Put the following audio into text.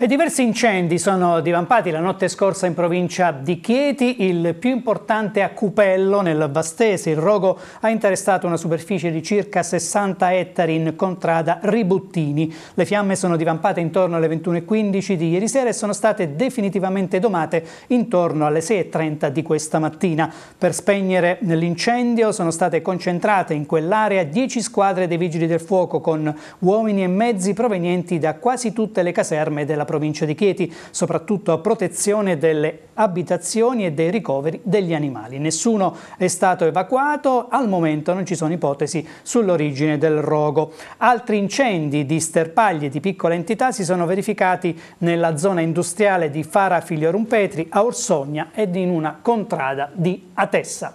E diversi incendi sono divampati la notte scorsa in provincia di Chieti, il più importante a Cupello nel Vastese. Il rogo ha interessato una superficie di circa 60 ettari in contrada Ributtini. Le fiamme sono divampate intorno alle 21.15 di ieri sera e sono state definitivamente domate intorno alle 6.30 di questa mattina. Per spegnere l'incendio sono state concentrate in quell'area 10 squadre dei vigili del fuoco con uomini e mezzi provenienti da quasi tutte le caserme della provincia di Chieti, soprattutto a protezione delle abitazioni e dei ricoveri degli animali. Nessuno è stato evacuato, al momento non ci sono ipotesi sull'origine del rogo. Altri incendi di sterpaglie di piccola entità si sono verificati nella zona industriale di Fara Rumpetri, a Orsogna ed in una contrada di Atessa.